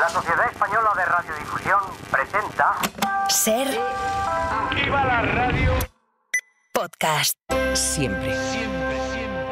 La Sociedad Española de Radiodifusión presenta. Ser. Activa la radio! Podcast. Siempre. Siempre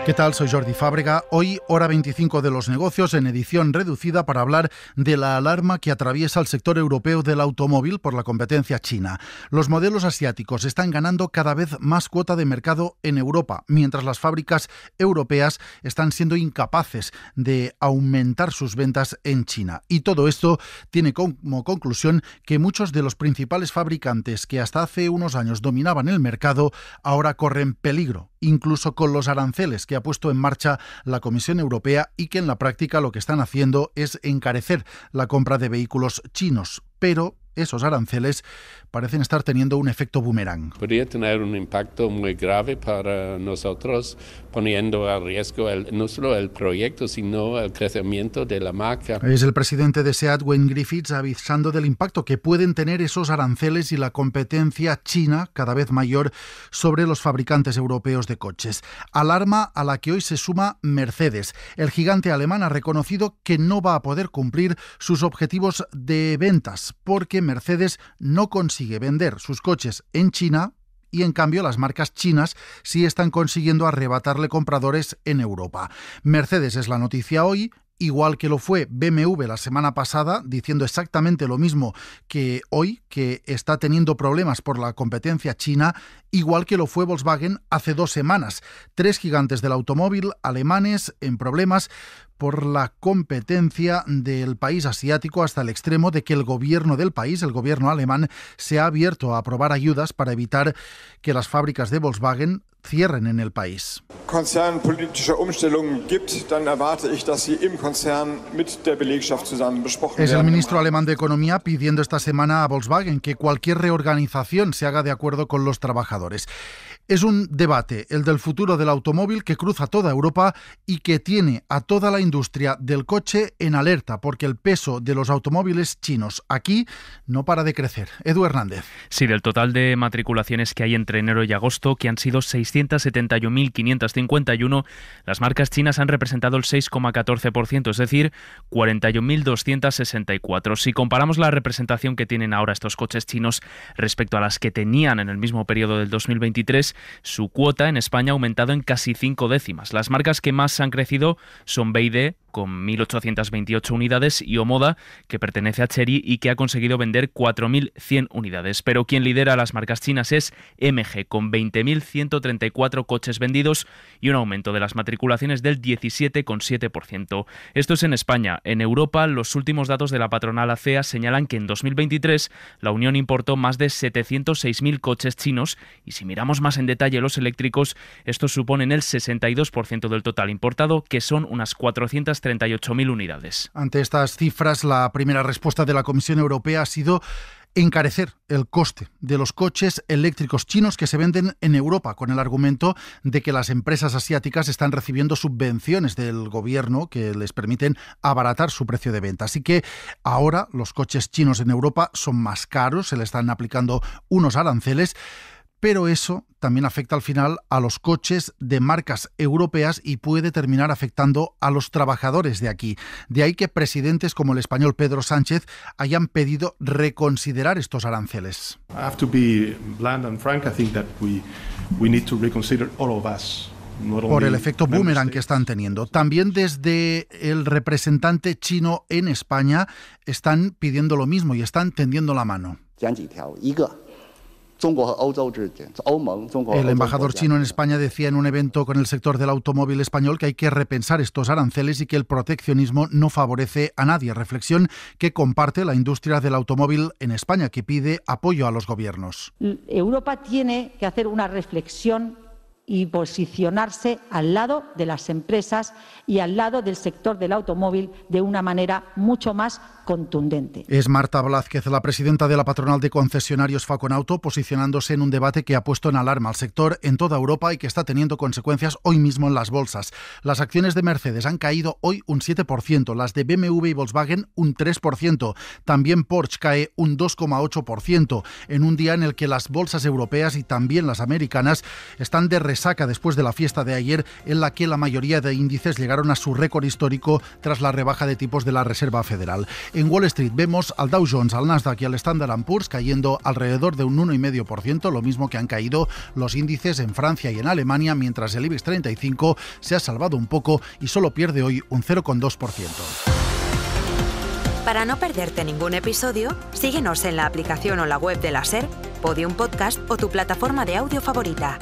¿Qué tal? Soy Jordi Fábrega. Hoy, hora 25 de los negocios, en edición reducida para hablar de la alarma que atraviesa el sector europeo del automóvil por la competencia china. Los modelos asiáticos están ganando cada vez más cuota de mercado en Europa, mientras las fábricas europeas están siendo incapaces de aumentar sus ventas en China. Y todo esto tiene como conclusión que muchos de los principales fabricantes que hasta hace unos años dominaban el mercado ahora corren peligro, incluso con los aranceles que ha puesto en marcha la Comisión Europea y que en la práctica lo que están haciendo es encarecer la compra de vehículos chinos. Pero esos aranceles parecen estar teniendo un efecto boomerang. Podría tener un impacto muy grave para nosotros, poniendo a riesgo no solo el proyecto, sino el crecimiento de la marca. Es el presidente de SEAT, Wayne Griffiths, avisando del impacto que pueden tener esos aranceles y la competencia china cada vez mayor sobre los fabricantes europeos de coches. Alarma a la que hoy se suma Mercedes. El gigante alemán ha reconocido que no va a poder cumplir sus objetivos de ventas porque Mercedes no consigue vender sus coches en China y en cambio las marcas chinas sí están consiguiendo arrebatarle compradores en Europa. Mercedes es la noticia hoy igual que lo fue BMW la semana pasada, diciendo exactamente lo mismo que hoy, que está teniendo problemas por la competencia china, igual que lo fue Volkswagen hace dos semanas. Tres gigantes del automóvil alemanes en problemas por la competencia del país asiático hasta el extremo de que el gobierno del país, el gobierno alemán, se ha abierto a aprobar ayudas para evitar que las fábricas de Volkswagen cierren en el país. Es el ministro alemán de Economía pidiendo esta semana a Volkswagen que cualquier reorganización se haga de acuerdo con los trabajadores. Es un debate, el del futuro del automóvil, que cruza toda Europa y que tiene a toda la industria del coche en alerta, porque el peso de los automóviles chinos aquí no para de crecer. Edu Hernández. Sí, del total de matriculaciones que hay entre enero y agosto, que han sido 671.551, las marcas chinas han representado el 6,14%, es decir, 41.264. Si comparamos la representación que tienen ahora estos coches chinos respecto a las que tenían en el mismo periodo del 2023, su cuota en España ha aumentado en casi cinco décimas. Las marcas que más han crecido son BID, con 1.828 unidades, y Omoda, que pertenece a Chery y que ha conseguido vender 4.100 unidades. Pero quien lidera las marcas chinas es MG, con 20.134 coches vendidos y un aumento de las matriculaciones del 17,7%. Esto es en España. En Europa, los últimos datos de la patronal ACEA señalan que en 2023 la Unión importó más de 706.000 coches chinos y si miramos más en detalle los eléctricos, estos suponen el 62% del total importado, que son unas 400 38.000 unidades. Ante estas cifras, la primera respuesta de la Comisión Europea ha sido encarecer el coste de los coches eléctricos chinos que se venden en Europa, con el argumento de que las empresas asiáticas están recibiendo subvenciones del gobierno que les permiten abaratar su precio de venta. Así que ahora los coches chinos en Europa son más caros, se le están aplicando unos aranceles pero eso también afecta al final a los coches de marcas europeas y puede terminar afectando a los trabajadores de aquí. De ahí que presidentes como el español Pedro Sánchez hayan pedido reconsiderar estos aranceles. Por el efecto boomerang que están teniendo. También desde el representante chino en España están pidiendo lo mismo y están tendiendo la mano. El embajador chino en España decía en un evento con el sector del automóvil español que hay que repensar estos aranceles y que el proteccionismo no favorece a nadie. Reflexión que comparte la industria del automóvil en España, que pide apoyo a los gobiernos. Europa tiene que hacer una reflexión y posicionarse al lado de las empresas y al lado del sector del automóvil de una manera mucho más contundente. Es Marta Blázquez, la presidenta de la patronal de concesionarios Faconauto, posicionándose en un debate que ha puesto en alarma al sector en toda Europa y que está teniendo consecuencias hoy mismo en las bolsas. Las acciones de Mercedes han caído hoy un 7%, las de BMW y Volkswagen un 3%, también Porsche cae un 2,8%, en un día en el que las bolsas europeas y también las americanas están de saca después de la fiesta de ayer en la que la mayoría de índices llegaron a su récord histórico tras la rebaja de tipos de la Reserva Federal. En Wall Street vemos al Dow Jones, al Nasdaq y al Standard Poor's cayendo alrededor de un 1,5%, lo mismo que han caído los índices en Francia y en Alemania, mientras el IBEX 35 se ha salvado un poco y solo pierde hoy un 0,2%. Para no perderte ningún episodio, síguenos en la aplicación o la web de la SER, Podium Podcast o tu plataforma de audio favorita.